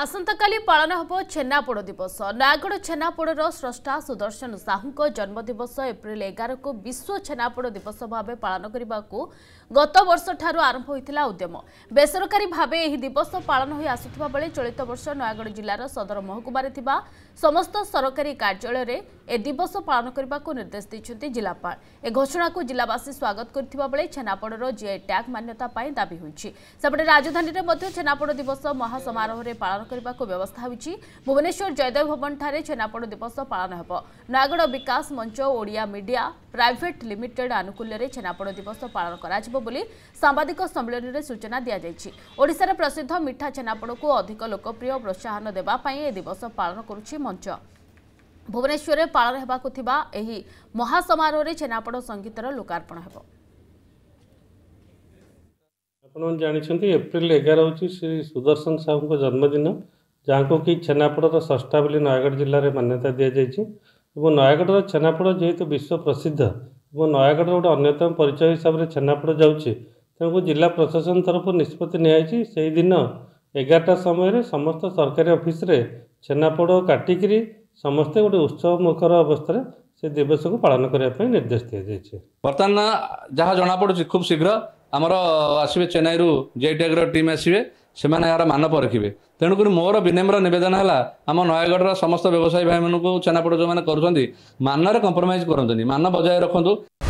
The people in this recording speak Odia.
ଆସନ୍ତାକାଲି ପାଳନ ହେବ ଛେନାପୋଡ଼ ଦିବସ ନୟାଗଡ଼ ଛେନାପୋଡ଼ର ସ୍ରଷ୍ଟା ସୁଦର୍ଶନ ସାହୁଙ୍କ ଜନ୍ମଦିବସ ଏପ୍ରିଲ ଏଗାରକୁ ବିଶ୍ୱ ଛେନାପୋଡ଼ ଦିବସ ଭାବେ ପାଳନ କରିବାକୁ ଗତବର୍ଷଠାରୁ ଆରମ୍ଭ ହୋଇଥିଲା ଉଦ୍ୟମ ବେସରକାରୀ ଭାବେ ଏହି ଦିବସ ପାଳନ ହୋଇ ଆସୁଥିବା ବେଳେ ଚଳିତ ବର୍ଷ ନୟାଗଡ଼ ଜିଲ୍ଲାର ସଦର ମହକୁମାରେ ଥିବା ସମସ୍ତ ସରକାରୀ କାର୍ଯ୍ୟାଳୟରେ ଏ ଦିବସ ପାଳନ କରିବାକୁ ନିର୍ଦ୍ଦେଶ ଦେଇଛନ୍ତି ଜିଲ୍ଲାପାଳ ଏ ଘୋଷଣାକୁ ଜିଲ୍ଲାବାସୀ ସ୍ୱାଗତ କରିଥିବା ବେଳେ ଛେନାପୋଡ଼ର ଜିଆଇ ଟ୍ୟାଗ୍ ମାନ୍ୟତା ପାଇଁ ଦାବି ହୋଇଛି ସେପଟେ ରାଜଧାନୀରେ ମଧ୍ୟ ଛେନାପୋଡ଼ ଦିବସ ମହାସମାରୋହରେ ପାଳନ ପାଳନ କରିବାକୁ ବ୍ୟବସ୍ଥା ହୋଇଛି ଭୁବନେଶ୍ୱର ଜୟଦେବ ଭବନଠାରେ ଛେନାପୋଡ଼ ଦିବସ ପାଳନ ହେବ ନୟାଗଡ଼ ବିକାଶ ମଞ୍ଚ ଓଡ଼ିଆ ମିଡିଆ ପ୍ରାଇଭେଟ୍ ଲିମିଟେଡ୍ ଆନୁକୂଲ୍ୟରେ ଛେନାପୋଡ଼ ଦିବସ ପାଳନ କରାଯିବ ବୋଲି ସାମ୍ବାଦିକ ସମ୍ମିଳନୀରେ ସୂଚନା ଦିଆଯାଇଛି ଓଡ଼ିଶାରେ ପ୍ରସିଦ୍ଧ ମିଠା ଛେନାପୋଡ଼କୁ ଅଧିକ ଲୋକପ୍ରିୟ ପ୍ରୋହାହନ ଦେବା ପାଇଁ ଏ ଦିବସ ପାଳନ କରୁଛି ମଞ୍ଚ ଭୁବନେଶ୍ୱରରେ ପାଳନ ହେବାକୁ ଥିବା ଏହି ମହାସମାରୋହରେ ଛେନାପୋଡ଼ ସଙ୍ଗୀତର ଲୋକାର୍ପଣ ହେବ ଆପଣ ଜାଣିଛନ୍ତି ଏପ୍ରିଲ ଏଗାର ହେଉଛି ଶ୍ରୀ ସୁଦର୍ଶନ ସାହୁଙ୍କ ଜନ୍ମଦିନ ଯାହାଙ୍କୁ କି ଛେନାପୋଡ଼ର ଷଷ୍ଠା ବୋଲି ନୟାଗଡ଼ ଜିଲ୍ଲାରେ ମାନ୍ୟତା ଦିଆଯାଇଛି ଏବଂ ନୟାଗଡ଼ର ଛେନାପୋଡ଼ ଯେହେତୁ ବିଶ୍ୱ ପ୍ରସିଦ୍ଧ ଏବଂ ନୟାଗଡ଼ର ଗୋଟେ ଅନ୍ୟତମ ପରିଚୟ ହିସାବରେ ଛେନାପୋଡ଼ ଯାଉଛି ତେଣୁ ଜିଲ୍ଲା ପ୍ରଶାସନ ତରଫରୁ ନିଷ୍ପତ୍ତି ନିଆଯାଇଛି ସେହିଦିନ ଏଗାରଟା ସମୟରେ ସମସ୍ତ ସରକାରୀ ଅଫିସରେ ଛେନାପୋଡ଼ କାଟିକିରି ସମସ୍ତେ ଗୋଟେ ଉତ୍ସବମୁଖର ଅବସ୍ଥାରେ ସେ ଦିବସକୁ ପାଳନ କରିବା ପାଇଁ ନିର୍ଦ୍ଦେଶ ଦିଆଯାଇଛି ବର୍ତ୍ତମାନ ଯାହା ଜଣାପଡ଼ୁଛି ଖୁବ୍ ଶୀଘ୍ର ଆମର ଆସିବେ ଚେନ୍ନାଇରୁ ଜେଇଟେକ୍ର ଟିମ୍ ଆସିବେ ସେମାନେ ଏହାର ମାନ ପରଖିବେ ତେଣୁକରି ମୋର ବିନମ୍ର ନିବେଦନ ହେଲା ଆମ ନୟାଗଡ଼ର ସମସ୍ତ ବ୍ୟବସାୟୀ ଭାଇମାନଙ୍କୁ ଛେନାପଡ଼ ଯେଉଁମାନେ କରୁଛନ୍ତି ମାନରେ କମ୍ପ୍ରମାଇଜ୍ କରନ୍ତୁନି ମାନ ବଜାୟ ରଖନ୍ତୁ